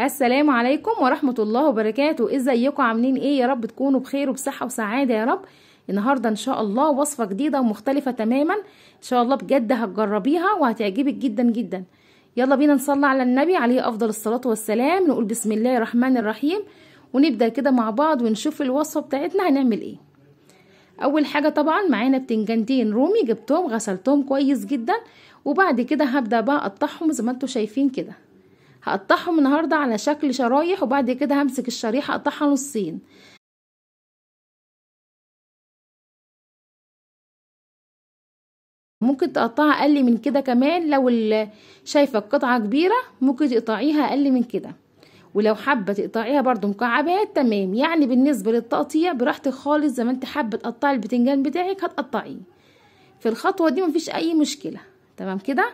السلام عليكم ورحمة الله وبركاته ازيكم عاملين ايه يا رب تكونوا بخير وبصحة وسعادة يا رب النهاردة ان شاء الله وصفة جديدة ومختلفة تماما ان شاء الله بجد هتجربيها وهتعجبك جدا جدا يلا بينا نصلي على النبي عليه افضل الصلاة والسلام نقول بسم الله الرحمن الرحيم ونبدأ كده مع بعض ونشوف الوصفة بتاعتنا هنعمل ايه اول حاجة طبعا معانا بتنجانتين رومي جبتهم غسلتهم كويس جدا وبعد كده هبدأ بقى اقطعهم زي ما انتوا شايفين كده هقطعهم النهاردة على شكل شرايح وبعد كده همسك الشريحة اقطعها نصين ممكن تقطعها اقل من كده كمان لو شايفه القطعه كبيره ممكن تقطعيها اقل من كده ولو حابه تقطعيها برضو مكعبات تمام يعني بالنسبه للتقطيع براحتك خالص زي ما انت حابه تقطعي البتنجان بتاعك هتقطعيه في الخطوه دي مفيش اي مشكله تمام كده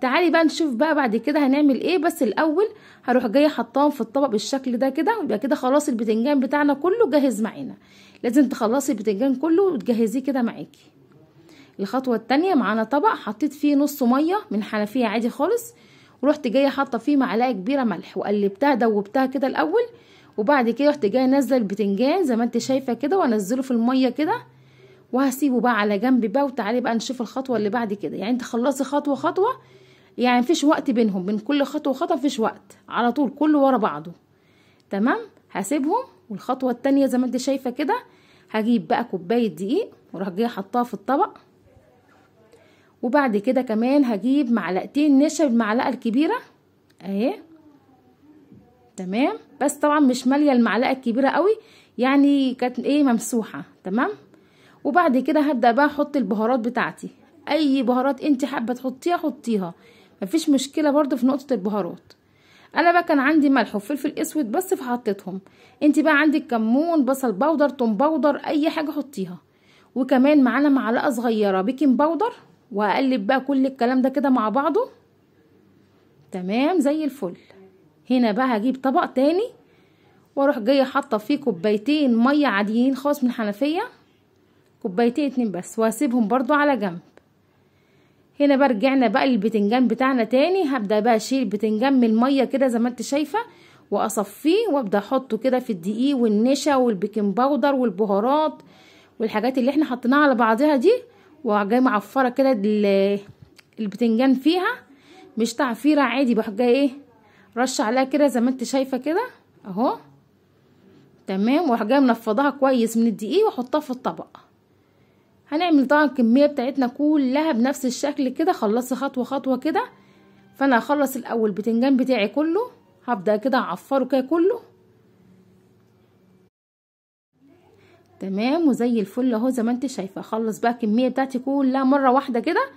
تعالي بقى نشوف بقى بعد كده هنعمل ايه بس الاول هروح جايه حطاهم في الطبق بالشكل ده كده ويبقى كده خلاص البتنجان بتاعنا كله جاهز معانا لازم تخلصي البتنجان كله وتجهزيه كده معاكي الخطوه الثانيه معانا طبق حطيت فيه نص ميه من حنفيه عادي خالص ورحت جايه حاطه فيه معلقه كبيره ملح وقلبتها دوبتها كده الاول وبعد كده رحت جايه نازله البتنجان زي ما انت شايفه كده وانزله في الميه كده وهسيبه بقى على جنب بقى وتعالي بقى نشوف الخطوه اللي بعد كده يعني انت خلصي خطوه خطوه يعني مفيش وقت بينهم بين كل خطوه وخطوه مفيش وقت على طول كله ورا بعضه تمام هسيبهم والخطوه التانية زي ما انت شايفه كده هجيب بقى كوبايه دقيق وراح جايه حطاها في الطبق وبعد كده كمان هجيب معلقتين نشا بالمعلقه الكبيره اهي تمام بس طبعا مش ماليه المعلقه الكبيره قوي يعني كانت ايه ممسوحه تمام وبعد كده هبدا بقى احط البهارات بتاعتي اي بهارات انت حابه تحطيها حطيها مفيش مشكله برضو في نقطه البهارات انا بقى كان عندي ملح وفلفل اسود بس فحطيتهم انت بقى عندك كمون بصل بودر توم بودر اي حاجه حطيها وكمان معانا معلقه صغيره بيكنج بودر وهقلب بقى كل الكلام ده كده مع بعضه تمام زي الفل هنا بقى هجيب طبق تاني واروح جايه حاطه فيه كوبايتين ميه عاديين خالص من الحنفيه كوبايتين اتنين بس واسيبهم برضو على جنب هنا بقى رجعنا بقى للبتنجان بتاعنا تاني هبدا بقى اشيل البتنجان من الميه كده زي ما انت شايفه واصفيه وابدا احطه كده في الدقيق والنشا والبيكنج باودر والبهارات والحاجات اللي احنا حطيناها على بعضها دي وجاي معفره كده البتنجان فيها مش تعفيره عادي بروح جايه ايه رش عليها كده زي ما انت شايفه كده اهو تمام واروح منفضها منفضاها كويس من الدقيق واحطها في الطبق هنعمل طبعا الكميه بتاعتنا كلها بنفس الشكل كده خلصت خطوه خطوه كده فانا هخلص الاول البتنجان بتاعي كله هبدا كده اعفره كده كله تمام وزي الفل اهو زي ما انت شايفه اخلص بقى الكميه بتاعتي كلها مره واحده كده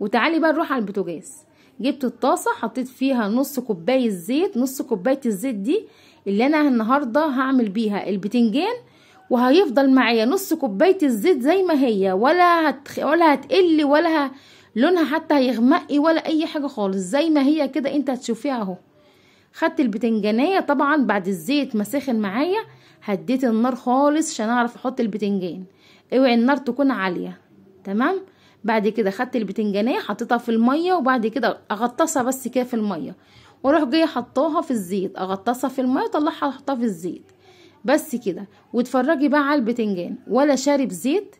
وتعالي بقى نروح على البوتاجاز جبت الطاسه حطيت فيها نص كوبايه زيت نص كوبايه الزيت دي اللي انا النهارده هعمل بيها البتنجان وهيفضل معايا نص كوبايه الزيت زي ما هي ولا هتخ... ولا هتقل ولا ه... لونها حتى هيغمقي ولا اي حاجه خالص زي ما هي كده انت هتشوفيها اهو خدت البتنجانيه طبعا بعد الزيت ما سخن معايا هديت النار خالص عشان اعرف احط البتنجان اوعي النار تكون عاليه تمام بعد كده خدت البتنجانيه حطيتها في الميه وبعد كده اغطسها بس كده في الميه واروح جايه حطاها في الزيت اغطسها في الميه واطلعها احطها في الزيت بس كده واتفرجي بقى على البتنجان ولا شارب زيت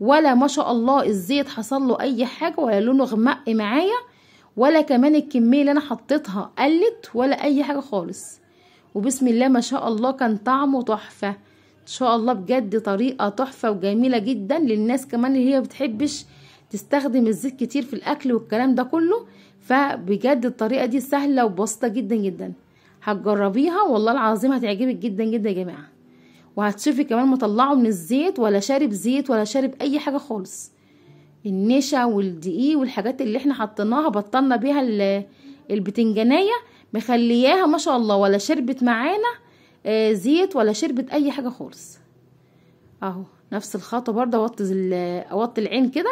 ولا ما شاء الله الزيت حصل له اي حاجه ولا لونه غمق معايا ولا كمان الكميه اللي انا حطيتها قلت ولا اي حاجه خالص وبسم الله ما شاء الله كان طعمه تحفه ان شاء الله بجد طريقه تحفه وجميله جدا للناس كمان اللي هي بتحبش تستخدم الزيت كتير في الاكل والكلام ده كله فبجد الطريقه دي سهله وبسيطه جدا جدا هتجربيها والله العظيم هتعجبك جدا جدا يا جماعه وهتشوفي كمان مطلعه من الزيت ولا شارب زيت ولا شارب اي حاجه خالص النشا والدقيق والحاجات اللي احنا حطيناها بطلنا بيها البتنجانيه مخلياها ما شاء الله ولا شربت معانا آه، زيت ولا شربت اي حاجه خالص اهو نفس الخطوه برده اوطي اوطي العين كده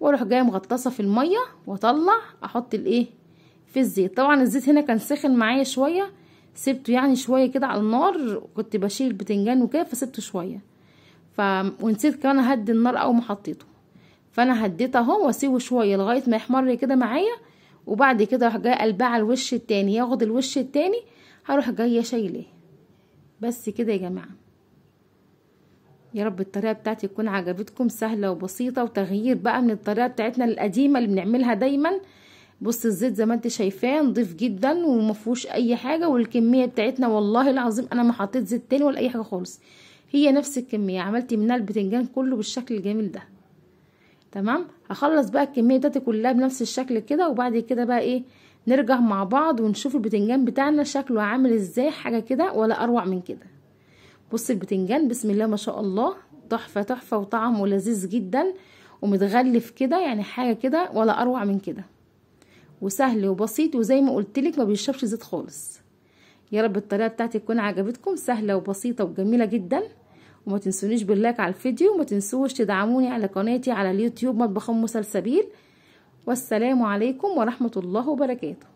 واروح جايه مغطسه في الميه واطلع احط الايه في الزيت طبعا الزيت هنا كان سخن معايا شويه سبته يعني شويه كده على النار كنت بشيل البتنجان وكده فسبته شويه ف ونسيت كمان اهدي النار اول ما حطيته فانا هديته اهو واسيبه شويه لغايه ما يحمر كده معايا وبعد كده اروح جايه قلبها على الوش التاني ياخد الوش التاني هروح جايه شايله بس كده يا جماعه يا رب الطريقه بتاعتي تكون عجبتكم سهله وبسيطه وتغيير بقى من الطريقه بتاعتنا القديمه اللي بنعملها دايما بص الزيت زي ما انت شايفاه نضيف جدا ومفهوش اي حاجه والكميه بتاعتنا والله العظيم انا ما حطيت زيت تاني ولا اي حاجه خالص هي نفس الكميه عملت منها البتنجان كله بالشكل الجميل ده تمام هخلص بقى الكميه بتاعتي كلها بنفس الشكل كده وبعد كده بقى ايه نرجع مع بعض ونشوف البتنجان بتاعنا شكله عامل ازاي حاجه كده ولا اروع من كده بص البتنجان بسم الله ما شاء الله تحفه تحفه وطعمه لذيذ جدا ومتغلف كده يعني حاجه كده ولا اروع من كده وسهل وبسيط وزي ما لك ما بيشربش زيت خالص يا رب الطريقه بتاعتي تكون عجبتكم سهله وبسيطه وجميله جدا وما تنسونيش باللايك على الفيديو وما تنسوش تدعموني على قناتي على اليوتيوب مطبخ ام سلسبيل والسلام عليكم ورحمه الله وبركاته